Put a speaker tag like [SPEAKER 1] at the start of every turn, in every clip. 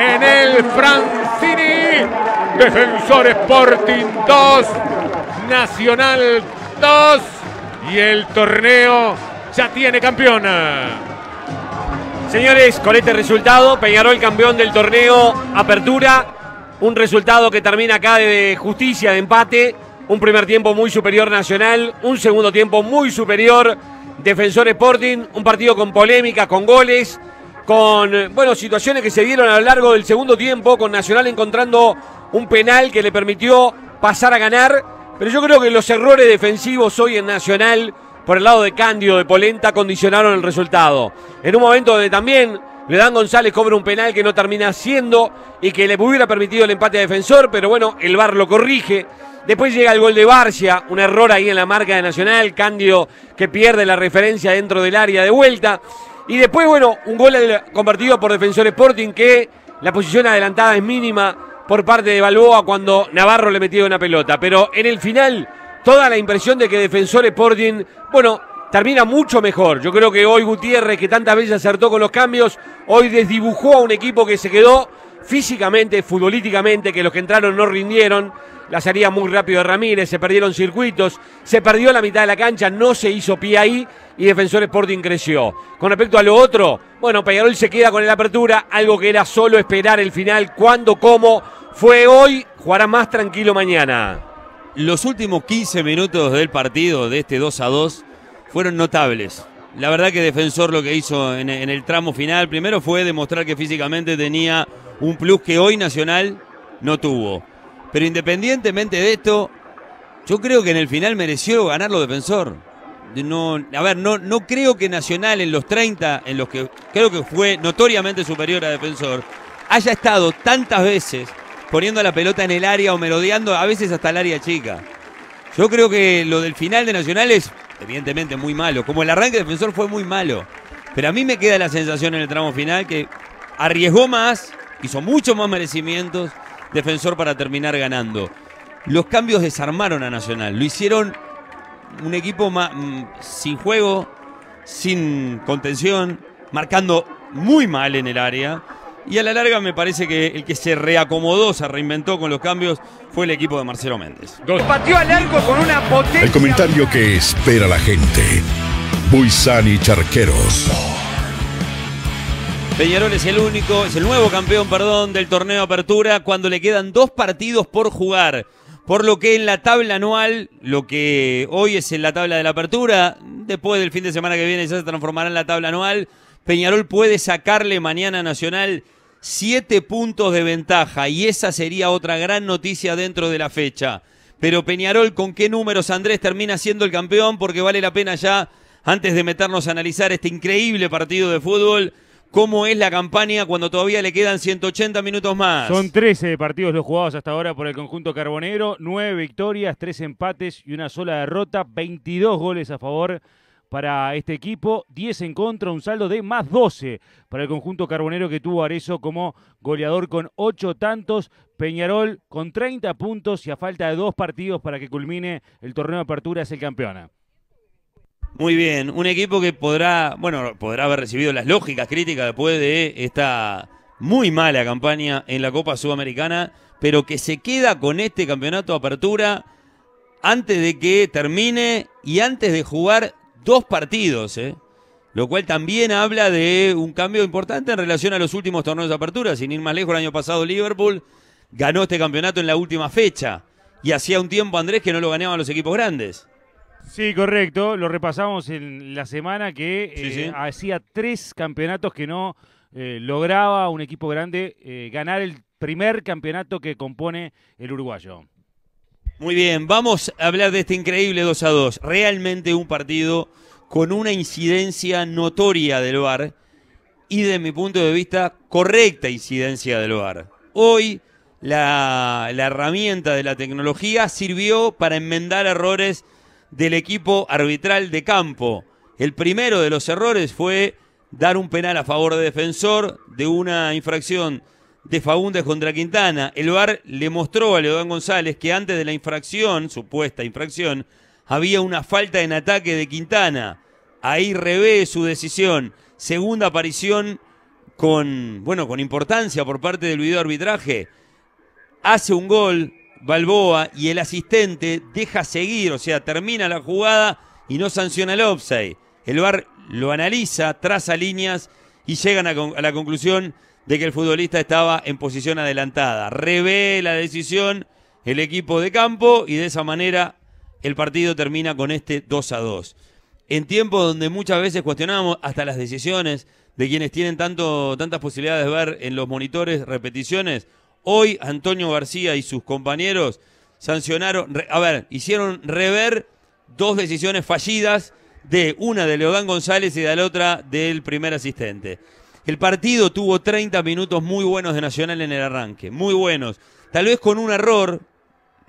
[SPEAKER 1] en el Francini. Defensor Sporting 2, Nacional 2 y el torneo
[SPEAKER 2] ya tiene campeona. Señores, con este resultado, Peñarol campeón del torneo Apertura. Un resultado que termina acá de justicia, de empate. Un primer tiempo muy superior Nacional. Un segundo tiempo muy superior Defensor Sporting. Un partido con polémica, con goles con eh, bueno, situaciones que se dieron a lo largo del segundo tiempo, con Nacional encontrando un penal que le permitió pasar a ganar. Pero yo creo que los errores defensivos hoy en Nacional, por el lado de Cándido, de Polenta, condicionaron el resultado. En un momento donde también dan González cobra un penal que no termina siendo y que le hubiera permitido el empate defensor, pero bueno, el VAR lo corrige. Después llega el gol de Barcia, un error ahí en la marca de Nacional, Cándido que pierde la referencia dentro del área de vuelta. Y después, bueno, un gol convertido por Defensor Sporting que la posición adelantada es mínima por parte de Balboa cuando Navarro le metió una pelota. Pero en el final, toda la impresión de que Defensor Sporting, bueno, termina mucho mejor. Yo creo que hoy Gutiérrez, que tantas veces acertó con los cambios, hoy desdibujó a un equipo que se quedó físicamente, futbolísticamente, que los que entraron no rindieron la salida muy rápido de Ramírez, se perdieron circuitos, se perdió la mitad de la cancha, no se hizo pie ahí y Defensor Sporting creció. Con respecto a lo otro, bueno, Peñarol se queda con la apertura, algo que era solo
[SPEAKER 1] esperar el final, cuándo, cómo, fue hoy, jugará más tranquilo mañana. Los últimos 15 minutos del partido, de este 2 a 2, fueron notables. La verdad que Defensor lo que hizo en, el tramo final, primero fue demostrar que físicamente tenía un plus que hoy Nacional no tuvo. Pero independientemente de esto, yo creo que en el final mereció ganarlo defensor. No, a ver, no, no creo que Nacional en los 30, en los que creo que fue notoriamente superior a defensor, haya estado tantas veces poniendo la pelota en el área o merodeando a veces hasta el área chica. Yo creo que lo del final de Nacional es evidentemente muy malo, como el arranque defensor fue muy malo. Pero a mí me queda la sensación en el tramo final que arriesgó más, hizo muchos más merecimientos defensor para terminar ganando. Los cambios desarmaron a Nacional, lo hicieron un equipo mm, sin juego, sin contención, marcando muy mal en el área. Y a la larga me parece que el que se reacomodó, se reinventó con los cambios, fue el equipo de Marcelo Méndez. con una El
[SPEAKER 3] comentario que espera la gente. Buizani Charqueros.
[SPEAKER 1] Peñarol es el único, es el nuevo campeón, perdón, del torneo Apertura cuando le quedan dos partidos por jugar. Por lo que en la tabla anual, lo que hoy es en la tabla de la Apertura, después del fin de semana que viene ya se transformará en la tabla anual. Peñarol puede sacarle mañana a Nacional siete puntos de ventaja y esa sería otra gran noticia dentro de la fecha. Pero Peñarol, ¿con qué números Andrés termina siendo el campeón? Porque vale la pena ya, antes de meternos a analizar este increíble partido de fútbol, cómo es la campaña cuando todavía le quedan 180 minutos más. Son 13 partidos los jugados hasta ahora por el conjunto carbonero, 9 victorias, 3 empates y una sola derrota, 22 goles a favor para este equipo, 10 en contra, un saldo de más 12 para el conjunto carbonero que tuvo Arezo como goleador con 8 tantos, Peñarol con 30 puntos y a falta de dos partidos para que culmine el torneo de apertura es el campeón. Muy bien, un equipo que podrá, bueno, podrá haber recibido las lógicas críticas después de esta muy mala campaña en la Copa Sudamericana, pero que se queda con este campeonato de apertura antes de que termine y antes de jugar dos partidos, ¿eh? lo cual también habla de un cambio importante en relación a los últimos torneos de apertura. Sin ir más lejos, el año pasado Liverpool ganó este campeonato en la última fecha y hacía un tiempo Andrés que no lo ganaban los equipos grandes. Sí, correcto. Lo repasamos en la semana que eh, hacía tres campeonatos que no eh, lograba un equipo grande eh, ganar el primer campeonato que compone el uruguayo. Muy bien, vamos a hablar de este increíble 2 a 2. Realmente un partido con una incidencia notoria del VAR y de mi punto de vista correcta incidencia del VAR. Hoy la herramienta de la tecnología sirvió para enmendar errores del equipo arbitral de campo. El primero de los errores fue dar un penal a favor de defensor de una infracción de Fagundes contra Quintana. El VAR le mostró a Leodán González que antes de la infracción, supuesta infracción, había una falta en ataque de Quintana. Ahí revé su decisión. Segunda aparición con, bueno, con importancia por parte del video arbitraje. Hace un gol, Balboa y el asistente deja seguir, o sea, termina la jugada y no sanciona el offside. El VAR lo analiza, traza líneas y llegan a, la conclusión de que el futbolista estaba en posición adelantada. Revé la decisión el equipo de campo y de esa manera el partido termina con este 2 a 2. En tiempos donde muchas veces cuestionamos hasta las decisiones de quienes tienen tanto, tantas posibilidades de ver en los monitores repeticiones, Hoy Antonio García y sus compañeros sancionaron, a ver, hicieron rever dos decisiones fallidas de una de Leodán González y de la otra del primer asistente. El partido tuvo 30 minutos muy buenos de Nacional en el arranque, muy buenos. Tal vez con un error,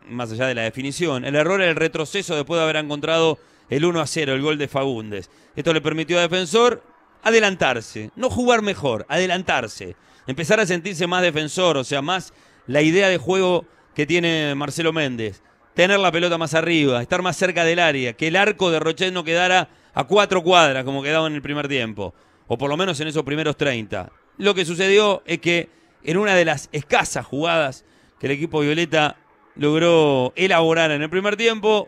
[SPEAKER 1] más allá de la definición, el error era el retroceso después de haber encontrado el 1 a 0, el gol de Fagundes. Esto le permitió a Defensor adelantarse, no jugar mejor, adelantarse empezar a sentirse más defensor, o sea, más la idea de juego que tiene Marcelo Méndez. Tener la pelota más arriba, estar más cerca del área, que el arco de Rochet no quedara a cuatro cuadras como quedaba en el primer tiempo, o por lo menos en esos primeros 30. Lo que sucedió es que en una de las escasas jugadas que el equipo Violeta logró elaborar en el primer tiempo,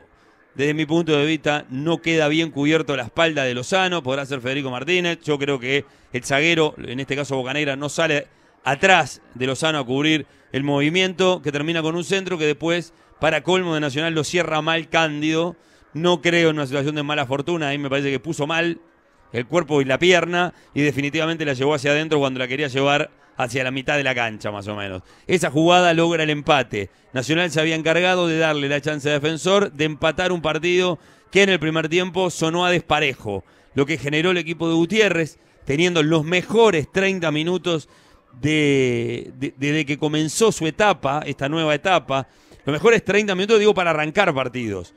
[SPEAKER 1] desde mi punto de vista, no queda bien cubierto la espalda de Lozano, podrá ser Federico Martínez. Yo creo que el zaguero, en este caso Bocanegra, no sale atrás de Lozano a cubrir el movimiento, que termina con un centro que después, para colmo de Nacional, lo cierra mal Cándido. No creo en una situación de mala fortuna, ahí me parece que puso mal el cuerpo y la pierna y definitivamente la llevó hacia adentro cuando la quería llevar hacia la mitad de la cancha más o menos. Esa jugada logra el empate. Nacional se había encargado de darle la chance de Defensor de empatar un partido que en el primer tiempo sonó a desparejo, lo que generó el equipo de Gutiérrez teniendo los mejores 30 minutos de, desde que comenzó su etapa, esta nueva etapa. Los mejores 30 minutos, digo, para arrancar partidos.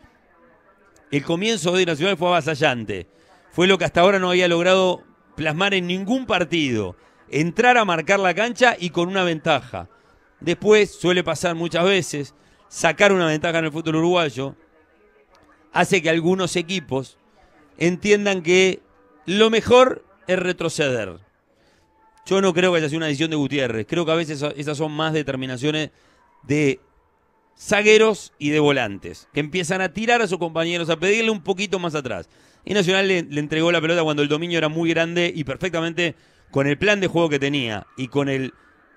[SPEAKER 1] El comienzo de Nacional fue avasallante. Fue lo que hasta ahora no había logrado plasmar en ningún partido entrar a marcar la cancha y con una ventaja. Después suele pasar muchas veces, sacar una ventaja en el fútbol uruguayo hace que algunos equipos entiendan que lo mejor es retroceder. Yo no creo que haya sido una decisión de Gutiérrez, creo que a veces esas son más determinaciones de zagueros y de volantes, que empiezan a tirar a sus compañeros, a pedirle un poquito más atrás. Y Nacional le, le entregó la pelota cuando el dominio era muy grande y perfectamente con el plan de juego que tenía y con el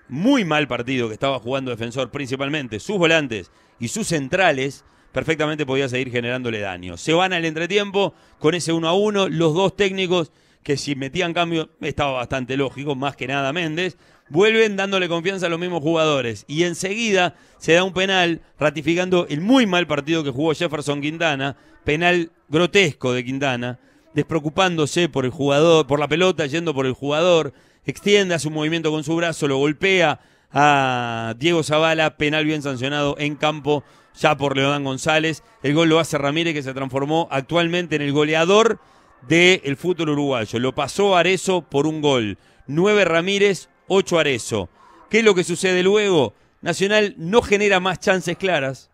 [SPEAKER 1] muy mal partido que estaba jugando Defensor principalmente, sus volantes y sus centrales, perfectamente podía seguir generándole daño. Se van al entretiempo con ese 1 a 1, los dos técnicos que si metían cambio estaba bastante lógico, más que nada Méndez, vuelven dándole confianza a los mismos jugadores y enseguida se da un penal ratificando el muy mal partido que jugó Jefferson Quintana, penal grotesco de Quintana despreocupándose por el jugador, por la pelota, yendo por el jugador, extiende, hace un movimiento con su brazo, lo golpea a Diego Zavala, penal bien sancionado en campo ya por Leodán González. El gol lo hace Ramírez, que se transformó actualmente en el goleador del fútbol uruguayo. Lo pasó Arezo por un gol. 9 Ramírez, 8 Arezo. ¿Qué es lo que sucede luego? Nacional no genera más chances claras,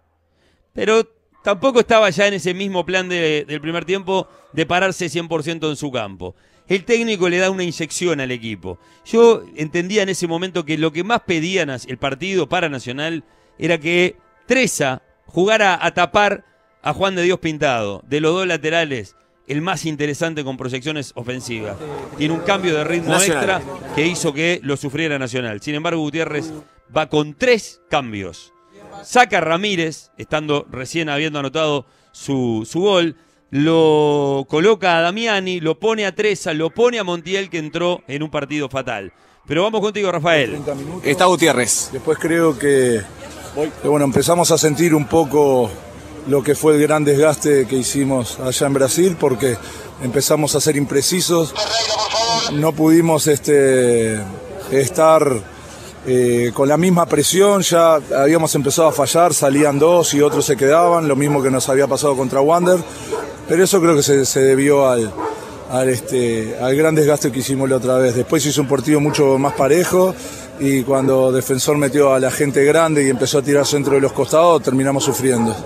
[SPEAKER 1] pero tampoco estaba ya en ese mismo plan del primer tiempo de pararse 100% en su campo. El técnico le da una inyección al equipo. Yo entendía en ese momento que lo que más pedían el partido para Nacional era que Treza jugara a tapar a Juan de Dios Pintado, de los dos laterales, el más interesante con proyecciones ofensivas. Tiene un cambio de ritmo extra que hizo que lo sufriera Nacional. Sin embargo, Gutiérrez va con tres cambios saca a Ramírez, estando recién habiendo anotado su, gol, lo coloca a Damiani, lo pone a Treza, lo pone a Montiel que entró en un partido fatal. Pero vamos contigo, Rafael. Está
[SPEAKER 3] Gutiérrez. Después creo que, que, bueno, empezamos a sentir un poco lo que fue el gran desgaste que hicimos allá en Brasil, porque empezamos a ser imprecisos. No pudimos este, estar eh, con la misma presión, ya habíamos empezado a fallar, salían dos y otros se quedaban, lo mismo que nos había pasado contra Wander, pero eso creo que se, debió al, al, este, al gran desgaste que hicimos la otra vez. Después hizo un partido mucho más parejo y cuando Defensor metió a la gente grande y empezó a tirar centro de los costados, terminamos sufriendo.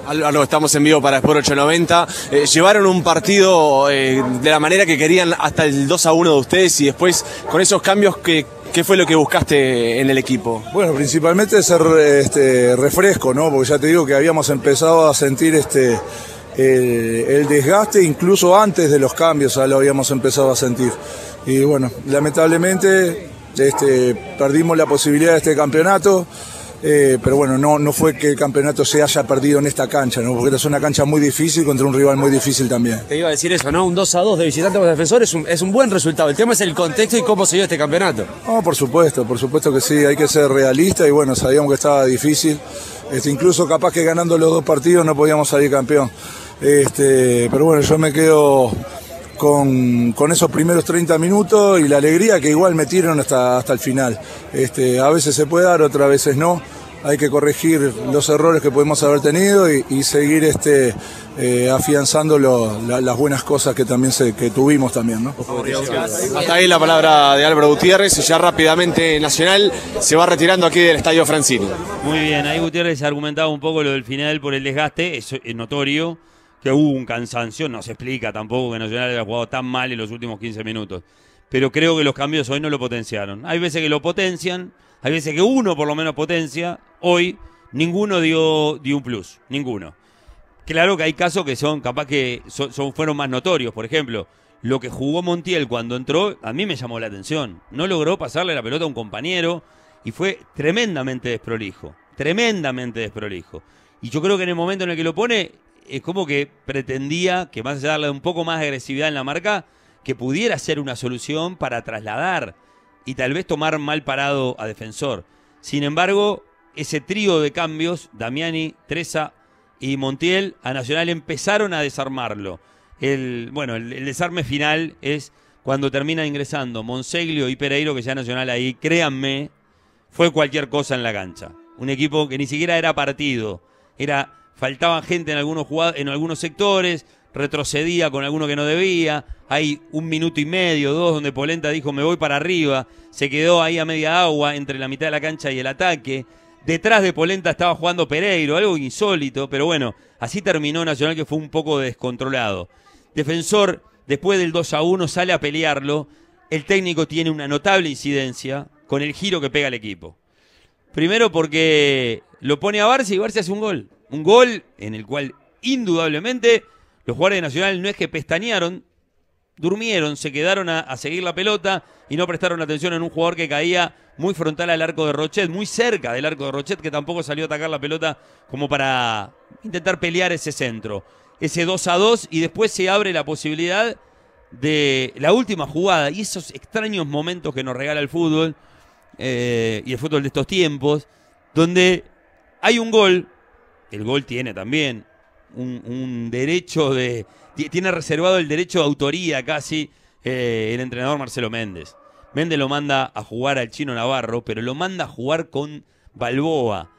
[SPEAKER 3] estamos en vivo para Sport 890. Eh, llevaron un partido eh, de la manera que querían hasta el 2 a 1 de ustedes y después con esos cambios que ¿Qué fue lo que buscaste en el equipo? Bueno, principalmente ser este, refresco, ¿no? Porque ya te digo que habíamos empezado a sentir este, el, desgaste, incluso antes de los cambios ya lo habíamos empezado a sentir. Y bueno, lamentablemente este, perdimos la posibilidad de este campeonato. Eh, pero bueno, no, no fue que el campeonato se haya perdido en esta cancha, ¿no? porque es una cancha muy difícil contra un rival muy difícil también.
[SPEAKER 2] Te iba a decir eso, ¿no? Un 2 a 2 de visitante con defensor es un, es un buen resultado. El tema es el contexto y cómo se dio este campeonato.
[SPEAKER 3] No, por supuesto, por supuesto que sí, hay que ser realista y bueno, sabíamos que estaba difícil. Este, incluso capaz que ganando los dos partidos no podíamos salir campeón. Este, pero bueno, yo me quedo con, esos primeros 30 minutos y la alegría que igual metieron hasta, hasta el final. Este, a veces se puede dar, otras veces no. Hay que corregir los errores que podemos haber tenido y, seguir este, eh, afianzando las buenas cosas que también se, que tuvimos también. ¿no?
[SPEAKER 2] Hasta ahí la palabra de Álvaro Gutiérrez y ya rápidamente Nacional se va retirando aquí del Estadio Francisco.
[SPEAKER 1] Muy bien, ahí Gutiérrez ha argumentado un poco lo del final por el desgaste, es notorio que hubo un cansancio, no se explica tampoco que Nacional haya jugado tan mal en los últimos 15 minutos. Pero creo que los cambios hoy no lo potenciaron. Hay veces que lo potencian, hay veces que uno por lo menos potencia. Hoy ninguno dio, dio un plus, ninguno. Claro que hay casos que son capaz que fueron más notorios. Por ejemplo, lo que jugó Montiel cuando entró, a mí me llamó la atención. No logró pasarle la pelota a un compañero y fue tremendamente desprolijo. Tremendamente desprolijo. Y yo creo que en el momento en el que lo pone, es como que pretendía que más allá de darle un poco más de agresividad en la marca, que pudiera ser una solución para trasladar y tal vez tomar mal parado a defensor. Sin embargo, ese trío de cambios, Damiani, Treza y Montiel, a Nacional empezaron a desarmarlo. El, bueno, el, el desarme final es cuando termina ingresando Monseglio y Pereiro, que ya Nacional ahí, créanme, fue cualquier cosa en la cancha. Un equipo que ni siquiera era partido, era faltaba gente en algunos, en algunos sectores, retrocedía con alguno que no debía, hay un minuto y medio, dos, donde Polenta dijo me voy para arriba, se quedó ahí a media agua entre la mitad de la cancha y el ataque. Detrás de Polenta estaba jugando Pereiro, algo insólito, pero bueno, así terminó Nacional que fue un poco descontrolado. Defensor, después del 2 a 1, sale a pelearlo. El técnico tiene una notable incidencia con el giro que pega el equipo. Primero porque lo pone a Barça y Barça hace un gol. Un gol en el cual indudablemente los jugadores de Nacional no es que pestañearon, durmieron, se quedaron a, seguir la pelota y no prestaron atención en un jugador que caía muy frontal al arco de Rochet, muy cerca del arco de Rochet, que tampoco salió a atacar la pelota como para intentar pelear ese centro. Ese 2 a 2 y después se abre la posibilidad de la última jugada y esos extraños momentos que nos regala el fútbol eh, y el fútbol de estos tiempos, donde hay un gol el gol tiene también un, derecho de... Tiene reservado el derecho de autoría casi eh, el entrenador Marcelo Méndez. Méndez lo manda a jugar al chino Navarro, pero lo manda a jugar con Balboa.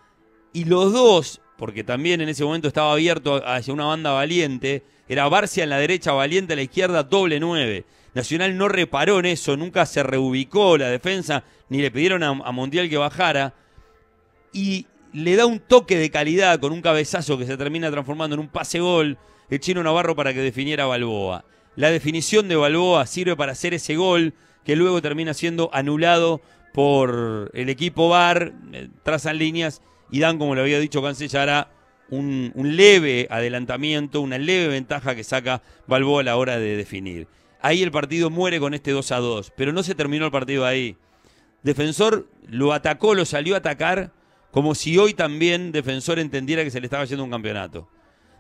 [SPEAKER 1] Y los dos, porque también en ese momento estaba abierto hacia una banda valiente, era Barcia en la derecha, valiente a la izquierda, doble nueve. Nacional no reparó en eso, nunca se reubicó la defensa, ni le pidieron a, a que bajara. Y le da un toque de calidad con un cabezazo que se termina transformando en un pase-gol el chino Navarro para que definiera a Balboa. La definición de Balboa sirve para hacer ese gol que luego termina siendo anulado por el equipo VAR, eh, trazan líneas y dan, como lo había dicho Cancellara, un, un leve adelantamiento, una leve ventaja que saca Balboa a la hora de definir. Ahí el partido muere con este 2 a 2, pero no se terminó el partido ahí. Defensor lo atacó, lo salió a atacar como si hoy también Defensor entendiera que se le estaba haciendo un campeonato.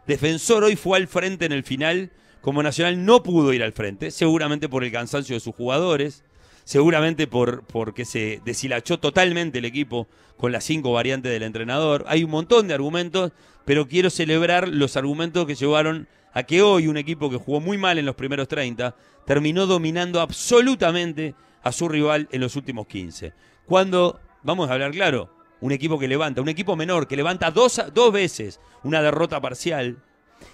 [SPEAKER 1] Defensor hoy fue al frente en el final, como Nacional no pudo ir al frente, seguramente por el cansancio de sus jugadores, seguramente por, porque se deshilachó totalmente el equipo con las cinco variantes del entrenador. Hay un montón de argumentos, pero quiero celebrar los argumentos que llevaron a que hoy un equipo que jugó muy mal en los primeros 30 terminó dominando absolutamente a su rival en los últimos 15. Cuando, vamos a hablar claro, un equipo que levanta, un equipo menor, que levanta dos, dos veces una derrota parcial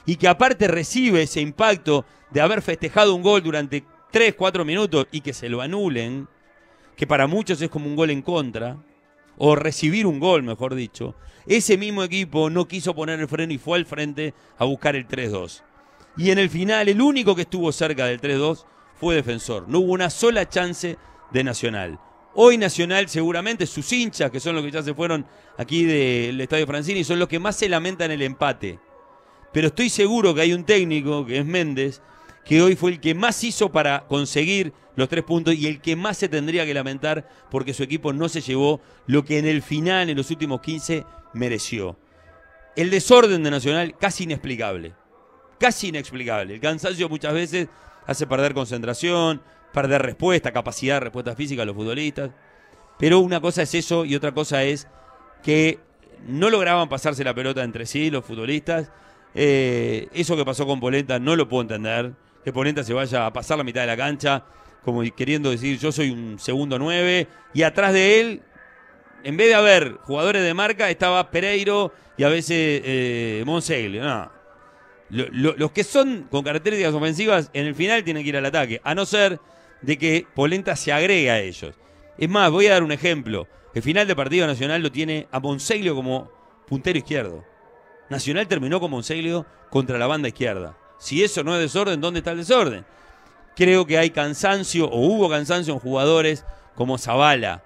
[SPEAKER 1] y que aparte recibe ese impacto de haber festejado un gol durante 3, 4 minutos y que se lo anulen, que para muchos es como un gol en contra, o recibir un gol, mejor dicho, ese mismo equipo no quiso poner el freno y fue al frente a buscar el 3-2. Y en el final, el único que estuvo cerca del 3-2 fue defensor. No hubo una sola chance de Nacional. Hoy Nacional seguramente, sus hinchas, que son los que ya se fueron aquí del Estadio Francini, son los que más se lamentan el empate. Pero estoy seguro que hay un técnico, que es Méndez, que hoy fue el que más hizo para conseguir los tres puntos y el que más se tendría que lamentar porque su equipo no se llevó lo que en el final, en los últimos 15, mereció. El desorden de Nacional casi inexplicable. Casi inexplicable. El cansancio muchas veces hace perder concentración, perder respuesta, capacidad de respuesta física a los futbolistas. Pero una cosa es eso y otra cosa es que no lograban pasarse la pelota entre sí los futbolistas. Eh, eso que pasó con Polenta no lo puedo entender. Que Polenta se vaya a pasar la mitad de la cancha, como queriendo decir yo soy un segundo nueve. Y atrás de él, en vez de haber jugadores de marca, estaba Pereiro y a veces eh, los que son con características ofensivas, en el final tienen que ir al ataque. A no ser de que Polenta se agrega a ellos. Es más, voy a dar un ejemplo. El final de partido Nacional lo tiene a Monseglio como puntero izquierdo. Nacional terminó con Monseglio contra la banda izquierda. Si eso no es desorden, ¿dónde está el desorden? Creo que hay cansancio o hubo cansancio en jugadores como Zavala.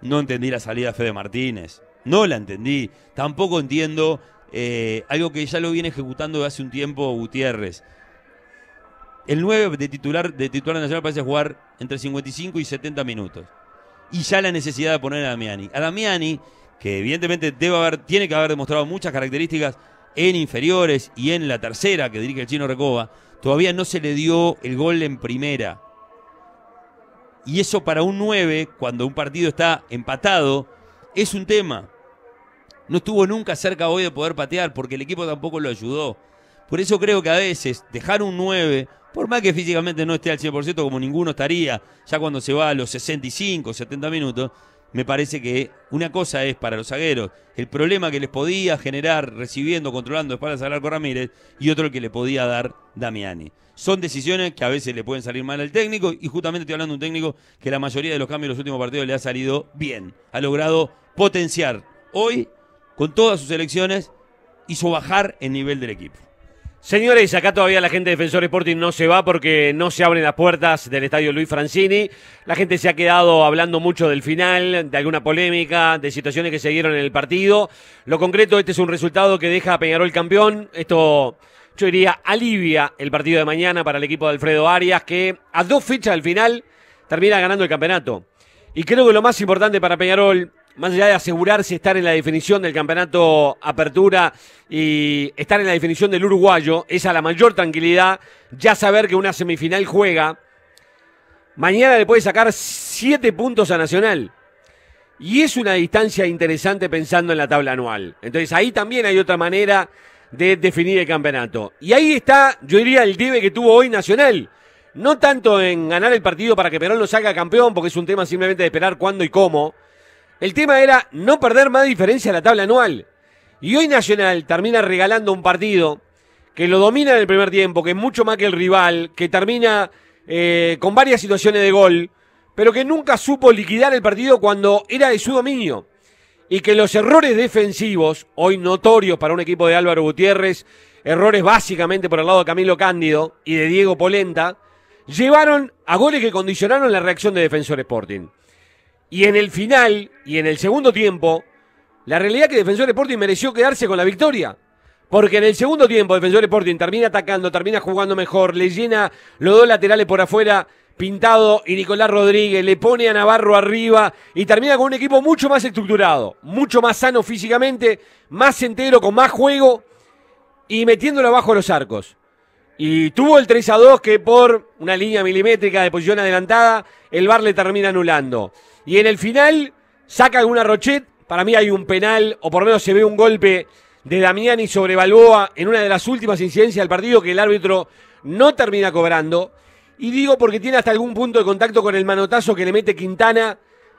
[SPEAKER 1] No entendí la salida de Fede Martínez. No la entendí. Tampoco entiendo eh, algo que ya lo viene ejecutando hace un tiempo Gutiérrez. El 9 de titular, de titular nacional parece jugar entre 55 y 70 minutos. Y ya la necesidad de poner a Damiani. A Damiani, que evidentemente debe haber, tiene que haber demostrado muchas características en inferiores y en la tercera que dirige el chino Recoba, todavía no se le dio el gol en primera. Y eso para un 9, cuando un partido está empatado, es un tema. No estuvo nunca cerca hoy de poder patear porque el equipo tampoco lo ayudó. Por eso creo que a veces dejar un 9 por más que físicamente no esté al 100% como ninguno estaría, ya cuando se va a los 65, 70 minutos, me parece que una cosa es para los zagueros el problema que les podía generar recibiendo, controlando espaldas al arco Ramírez y otro el que le podía dar Damiani. Son decisiones que a veces le pueden salir mal al técnico y justamente estoy hablando de un técnico que la mayoría de los cambios en los últimos partidos le ha salido bien. Ha logrado potenciar hoy con todas sus elecciones hizo bajar el nivel del equipo. Señores, acá todavía la gente de Defensor Sporting no se va porque no se abren las puertas del estadio Luis
[SPEAKER 2] Francini. La gente se ha quedado hablando mucho del final, de alguna polémica, de situaciones que se dieron en el partido. Lo concreto, este es un resultado que deja a Peñarol campeón. Esto, yo diría, alivia el partido de mañana para el equipo de Alfredo Arias, que a dos fichas del final termina ganando el campeonato. Y creo que lo más importante para Peñarol más allá de asegurarse estar en la definición del campeonato Apertura y estar en la definición del uruguayo, es a la mayor tranquilidad ya saber que una semifinal juega. Mañana le puede sacar siete puntos a Nacional. Y es una distancia interesante pensando en la tabla anual. Entonces ahí también hay otra manera de definir el campeonato. Y ahí está, yo diría, el debe que tuvo hoy Nacional. No tanto en ganar el partido para que Perón lo salga campeón, porque es un tema simplemente de esperar cuándo y cómo el tema era no perder más diferencia en la tabla anual. Y hoy Nacional termina regalando un partido que lo domina en el primer tiempo, que es mucho más que el rival, que termina eh, con varias situaciones de gol, pero que nunca supo liquidar el partido cuando era de su dominio. Y que los errores defensivos, hoy notorios para un equipo de Álvaro Gutiérrez, errores básicamente por el lado de Camilo Cándido y de Diego Polenta, llevaron a goles que condicionaron la reacción de Defensor Sporting. Y en el final, y en el segundo tiempo, la realidad es que Defensor Sporting mereció quedarse con la victoria. Porque en el segundo tiempo Defensor Sporting termina atacando, termina jugando mejor, le llena los dos laterales por afuera, Pintado y Nicolás Rodríguez, le pone a Navarro arriba y termina con un equipo mucho más estructurado, mucho más sano físicamente, más entero, con más juego y metiéndolo abajo los arcos. Y tuvo el 3 a 2 que por una línea milimétrica de posición adelantada, el VAR le termina anulando. Y en el final saca una Rochet. Para mí hay un penal, o por lo menos se ve un golpe de Damiani sobre Balboa en una de las últimas incidencias del partido que el árbitro no termina cobrando. Y digo porque tiene hasta algún punto de contacto con el manotazo que le mete Quintana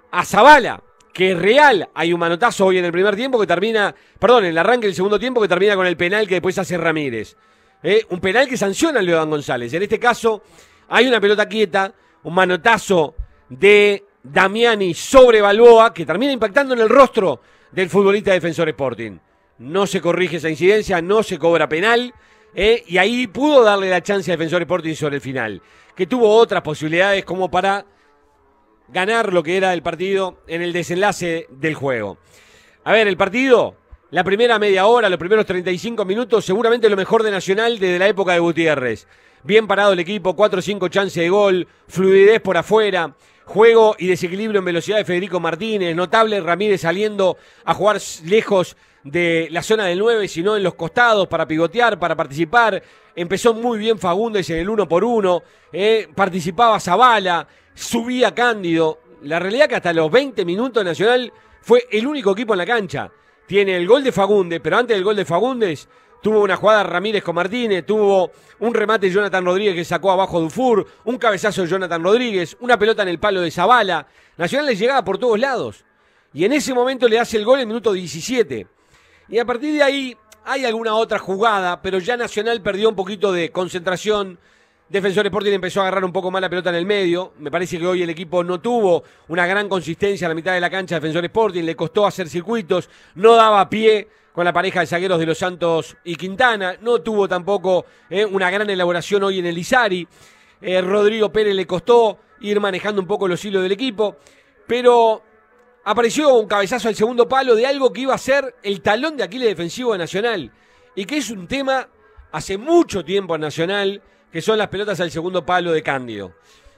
[SPEAKER 2] a Zavala, que es real. Hay un manotazo hoy en el primer tiempo que termina, perdón, en el arranque del segundo tiempo que termina con el penal que después hace Ramírez. ¿eh? un penal que sanciona a Leodán González. En este caso, hay una pelota quieta, un manotazo de Damiani sobre Balboa que termina impactando en el rostro del futbolista Defensor Sporting. No se corrige esa incidencia, no se cobra penal. ¿eh? y ahí pudo darle la chance a Defensor Sporting sobre el final, que tuvo otras posibilidades como para ganar lo que era el partido en el desenlace del juego. A ver, el partido la primera media hora, los primeros 35 minutos, seguramente lo mejor de Nacional desde la época de Gutiérrez. Bien parado el equipo, 4 o 5 chances de gol, fluidez por afuera, juego y desequilibrio en velocidad de Federico Martínez, notable Ramírez saliendo a jugar lejos de la zona del 9, sino en los costados para pigotear, para participar. Empezó muy bien Fagundes en el 1 por 1, eh, participaba Zabala, subía Cándido. La realidad que hasta los 20 minutos Nacional fue el único equipo en la cancha tiene el gol de Fagundes, pero antes del gol de Fagundes tuvo una jugada Ramírez con Martínez, tuvo un remate Jonathan Rodríguez que sacó abajo Dufour, un cabezazo de Jonathan Rodríguez, una pelota en el palo de Zabala. Nacional le llegaba por todos lados. Y en ese momento le hace el gol en el minuto 17. Y a partir de ahí hay alguna otra jugada, pero ya Nacional perdió un poquito de concentración, Defensor Sporting empezó a agarrar un poco más la pelota en el medio. Me parece que hoy el equipo no tuvo una gran consistencia a la mitad de la cancha. Defensor Sporting le costó hacer circuitos, no daba pie con la pareja de zagueros de los Santos y Quintana. No tuvo tampoco eh, una gran elaboración hoy en el Isari. Eh, Rodrigo Pérez le costó ir manejando un poco los hilos del equipo. Pero apareció un cabezazo al segundo palo de algo que iba a ser el talón de Aquiles defensivo de Nacional. Y que es un tema hace mucho tiempo en Nacional que son las pelotas al segundo palo de Cándido.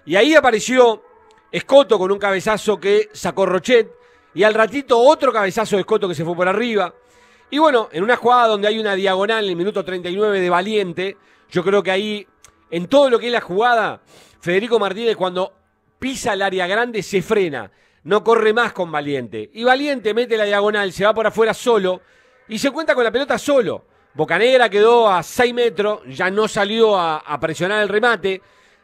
[SPEAKER 2] Y ahí apareció Escoto con un cabezazo que sacó Rochet, y al ratito otro cabezazo de Escoto que se fue por arriba. Y bueno, en una jugada donde hay una diagonal en el minuto 39 de Valiente, yo creo que ahí, en todo lo que es la jugada, Federico Martínez cuando pisa el área grande se frena, no corre más con Valiente. Y Valiente mete la diagonal, se va por afuera solo y se cuenta con la pelota solo. Bocanegra quedó a 6 metros, ya no salió a, presionar el remate.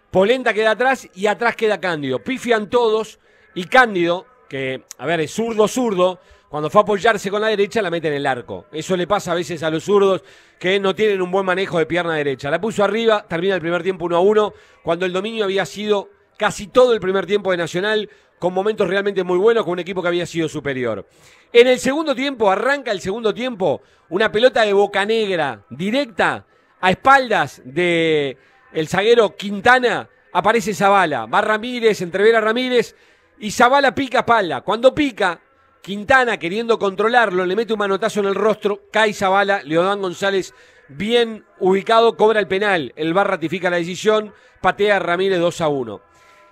[SPEAKER 2] Polenta queda atrás y atrás queda Cándido. Pifian todos y Cándido, que, a ver, es zurdo-zurdo, cuando fue a apoyarse con la derecha la mete en el arco. Eso le pasa a veces a los zurdos que no tienen un buen manejo de pierna derecha. La puso arriba, termina el primer tiempo 1 a 1, cuando el dominio había sido casi todo el primer tiempo de Nacional, con momentos realmente muy buenos, con un equipo que había sido superior. En el segundo tiempo, arranca el segundo tiempo, una pelota de boca negra, directa, a espaldas de el zaguero Quintana, aparece Zabala, va Ramírez, entrevera Ramírez, y Zabala pica pala. Cuando pica, Quintana, queriendo controlarlo, le mete un manotazo en el rostro, cae Zabala, Leodán González, bien ubicado, cobra el penal. El bar ratifica la decisión, patea Ramírez 2 a 1.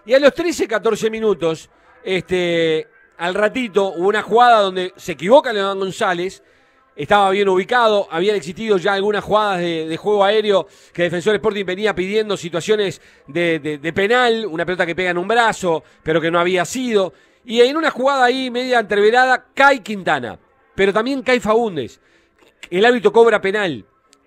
[SPEAKER 2] Y a los 13, 14 minutos, este, al ratito hubo una jugada donde se equivoca León González, estaba bien ubicado, habían existido ya algunas jugadas de, juego aéreo que Defensor Sporting venía pidiendo situaciones de, penal, una pelota que pega en un brazo, pero que no había sido. Y en una jugada ahí media entreverada cae Quintana, pero también cae Fagundes. El hábito cobra penal,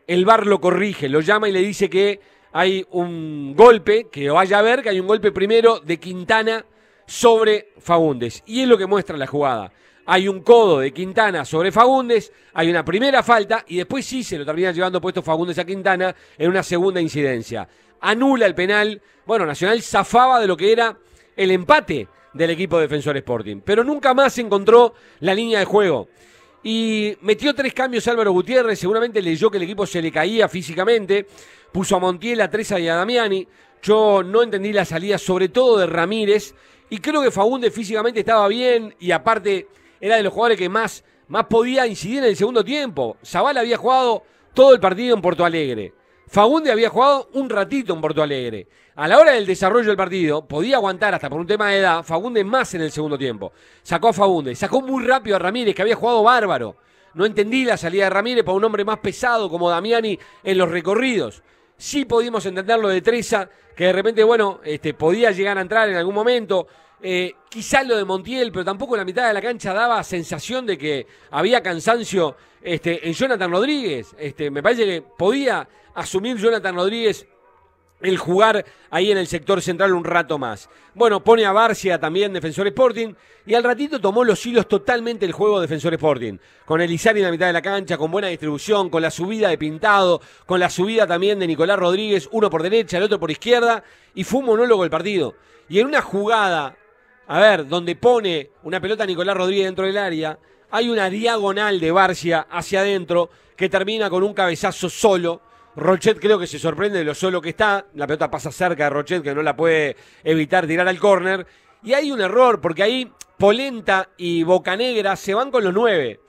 [SPEAKER 2] el VAR lo corrige, lo llama y le dice que hay un golpe, que vaya a ver, que hay un golpe primero de Quintana sobre Fagundes. Y es lo que muestra la jugada. Hay un codo de Quintana sobre Fagundes, hay una primera falta y después sí se lo termina llevando puesto Fagundes a Quintana en una segunda incidencia. Anula el penal. Bueno, Nacional zafaba de lo que era el empate del equipo de Defensor Sporting, pero nunca más encontró la línea de juego. Y metió tres cambios Álvaro Gutiérrez, seguramente leyó que el equipo se le caía físicamente, puso a Montiel, a Treza y a Damiani. Yo no entendí la salida, sobre todo de Ramírez, y creo que Fagunde físicamente estaba bien y aparte era de los jugadores que más, más podía incidir en el segundo tiempo. Zabal había jugado todo el partido en Porto Alegre. Fagunde había jugado un ratito en Porto Alegre. A la hora del desarrollo del partido, podía aguantar hasta por un tema de edad, Fagunde más en el segundo tiempo. Sacó a Fagunde, sacó muy rápido a Ramírez, que había jugado bárbaro. No entendí la salida de Ramírez para un hombre más pesado como Damiani en los recorridos. Sí pudimos entender lo de Treza, que de repente, bueno, este, podía llegar a entrar en algún momento. Eh, quizás lo de Montiel, pero tampoco en la mitad de la cancha daba sensación de que había cansancio este, en Jonathan Rodríguez. Este, me parece que podía asumir Jonathan Rodríguez el jugar ahí en el sector central un rato más. Bueno, pone a Barcia también Defensor Sporting y al ratito tomó los hilos totalmente el juego de Defensor Sporting, con Elizari en la mitad de la cancha, con buena distribución, con la subida de Pintado, con la subida también de Nicolás Rodríguez, uno por derecha, el otro por izquierda, y fue un monólogo el partido. Y en una jugada, a ver, donde pone una pelota Nicolás Rodríguez dentro del área, hay una diagonal de Barcia hacia adentro que termina con un cabezazo solo Rochet creo que se sorprende de lo solo que está. La pelota pasa cerca de Rochet, que no la puede evitar tirar al córner. Y hay un error, porque ahí Polenta y Bocanegra se van con los nueve.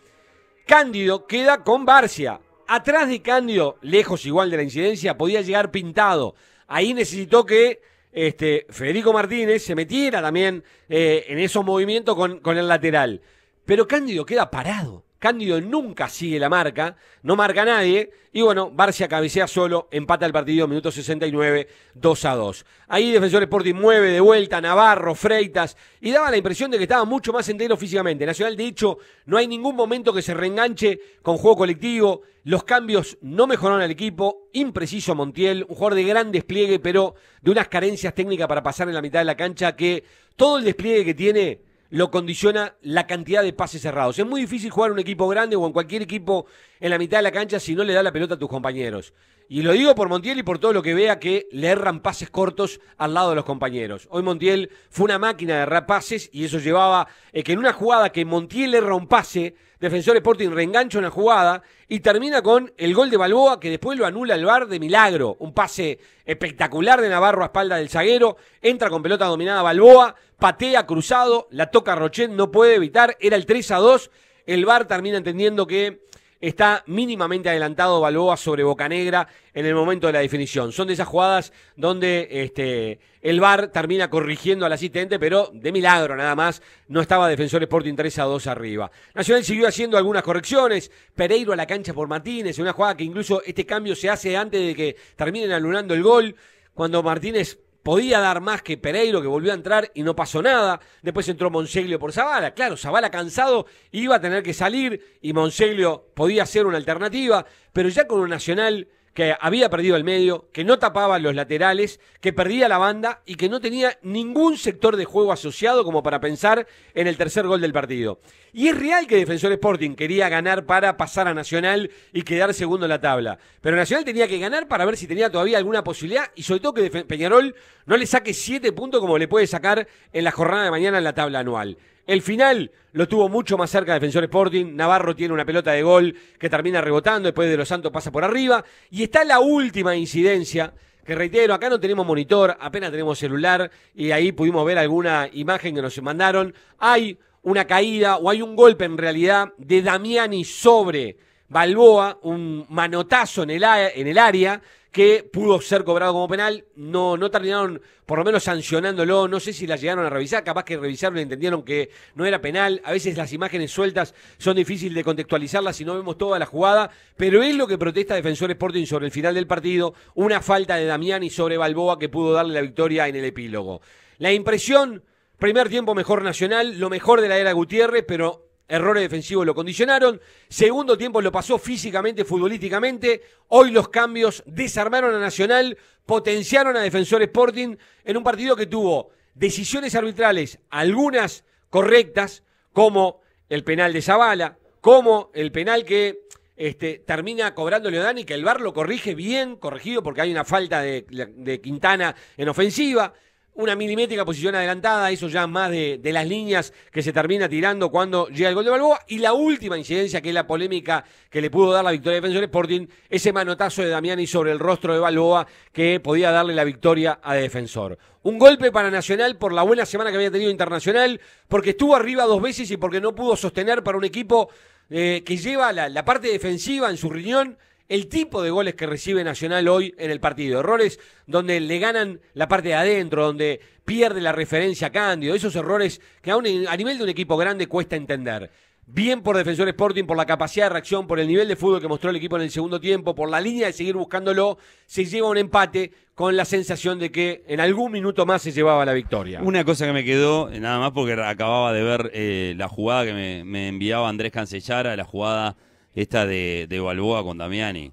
[SPEAKER 2] Cándido queda con Barcia. Atrás de Cándido, lejos igual de la incidencia, podía llegar pintado. Ahí necesitó que este, Federico Martínez se metiera también eh, en esos movimientos con, con el lateral. Pero Cándido queda parado. Cándido nunca sigue la marca, no marca a nadie. Y bueno, Barcia cabecea solo, empata el partido, minuto 69, 2 a 2. Ahí Defensor Sporting mueve de vuelta Navarro, Freitas, y daba la impresión de que estaba mucho más entero físicamente. Nacional, de hecho, no hay ningún momento que se reenganche con juego colectivo. Los cambios no mejoraron al equipo. Impreciso Montiel, un jugador de gran despliegue, pero de unas carencias técnicas para pasar en la mitad de la cancha que todo el despliegue que tiene lo condiciona la cantidad de pases cerrados. Es muy difícil jugar un equipo grande o en cualquier equipo en la mitad de la cancha si no le da la pelota a tus compañeros. Y lo digo por Montiel y por todo lo que vea que le erran pases cortos al lado de los compañeros. Hoy Montiel fue una máquina de errar pases y eso llevaba eh, que en una jugada que Montiel erra un pase, Defensor Sporting reengancha una jugada y termina con el gol de Balboa que después lo anula el bar de milagro. Un pase espectacular de Navarro a espalda del zaguero. Entra con pelota dominada Balboa, patea cruzado, la toca Rochet, no puede evitar. Era el 3 a 2. El bar termina entendiendo que está mínimamente adelantado Balboa sobre Boca Negra en el momento de la definición. Son de esas jugadas donde este, el VAR termina corrigiendo al asistente, pero de milagro nada más, no estaba Defensor Sporting 3 a 2 arriba. Nacional siguió haciendo algunas correcciones, Pereiro a la cancha por Martínez, una jugada que incluso este cambio se hace antes de que terminen anulando el gol, cuando Martínez podía dar más que Pereiro, que volvió a entrar y no pasó nada. Después entró Monseglio por Zavala. Claro, Zavala cansado iba a tener que salir y Monseglio podía ser una alternativa, pero ya con un Nacional que había perdido el medio, que no tapaba los laterales, que perdía la banda y que no tenía ningún sector de juego asociado como para pensar en el tercer gol del partido. Y es real que Defensor Sporting quería ganar para pasar a Nacional y quedar segundo en la tabla, pero Nacional tenía que ganar para ver si tenía todavía alguna posibilidad y sobre todo que Peñarol no le saque siete puntos como le puede sacar en la jornada de mañana en la tabla anual. El final lo tuvo mucho más cerca Defensor Sporting. Navarro tiene una pelota de gol que termina rebotando, después de Los Santos pasa por arriba. Y está la última incidencia, que reitero, acá no tenemos monitor, apenas tenemos celular, y ahí pudimos ver alguna imagen que nos mandaron. Hay una caída o hay un golpe en realidad de Damiani sobre Balboa, un manotazo en el, en el área que pudo ser cobrado como penal, no, no terminaron por lo menos sancionándolo, no sé si la llegaron a revisar, capaz que revisaron y entendieron que no era penal, a veces las imágenes sueltas son difíciles de contextualizarlas si no vemos toda la jugada, pero es lo que protesta Defensor Sporting sobre el final del partido, una falta de y sobre Balboa que pudo darle la victoria en el epílogo. La impresión, primer tiempo mejor Nacional, lo mejor de la era Gutiérrez, pero errores defensivos lo condicionaron. Segundo tiempo lo pasó físicamente, futbolísticamente. Hoy los cambios desarmaron a Nacional, potenciaron a Defensor Sporting en un partido que tuvo decisiones arbitrales, algunas correctas, como el penal de Zavala, como el penal que este, termina cobrando Dani, que el VAR lo corrige bien, corregido porque hay una falta de Quintana en ofensiva una milimétrica posición adelantada, eso ya más de, las líneas que se termina tirando cuando llega el gol de Balboa. Y la última incidencia, que es la polémica que le pudo dar la victoria a Defensor Sporting, ese manotazo de Damiani sobre el rostro de Balboa que podía darle la victoria a Defensor. Un golpe para Nacional por la buena semana que había tenido Internacional, porque estuvo arriba dos veces y porque no pudo sostener para un equipo eh, que lleva la parte defensiva en su riñón el tipo de goles que recibe Nacional hoy en el partido. Errores donde le ganan la parte de adentro, donde pierde la referencia a Cándido. Esos errores que a, a nivel de un equipo grande cuesta entender. Bien por Defensor Sporting, por la capacidad de reacción, por el nivel de fútbol que mostró el equipo en el segundo tiempo, por la línea de seguir buscándolo, se lleva un empate con la sensación de que en algún minuto más se llevaba la victoria.
[SPEAKER 1] Una cosa que me quedó, nada más porque acababa de ver eh, la jugada que me, me enviaba Andrés Cancellara, la jugada esta de, Balboa con Damiani.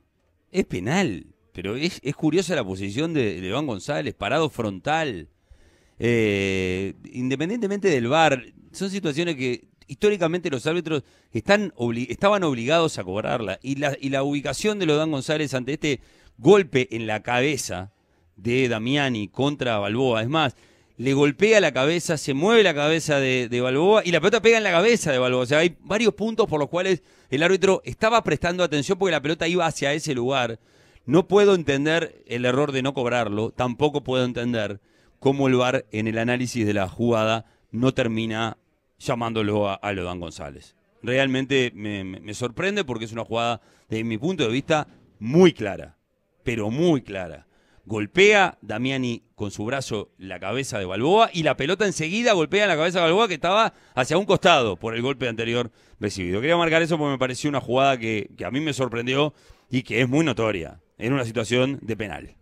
[SPEAKER 1] Es penal, pero es, curiosa la posición de, Iván González, parado frontal. Eh, independientemente del VAR, son situaciones que históricamente los árbitros están estaban obligados a cobrarla. Y la, y la ubicación de Iván González ante este golpe en la cabeza de Damiani contra Balboa, es más, le golpea la cabeza, se mueve la cabeza de, Balboa y la pelota pega en la cabeza de Balboa. O sea, hay varios puntos por los cuales el árbitro estaba prestando atención porque la pelota iba hacia ese lugar. No puedo entender el error de no cobrarlo, tampoco puedo entender cómo el VAR en el análisis de la jugada no termina llamándolo a, a González. Realmente me, me sorprende porque es una jugada, desde mi punto de vista, muy clara, pero muy clara golpea Damiani con su brazo la cabeza de Balboa y la pelota enseguida golpea la cabeza de Balboa que estaba hacia un costado por el golpe anterior recibido. Quería marcar eso porque me pareció una jugada que, que a mí me sorprendió y que es muy notoria en una situación de penal.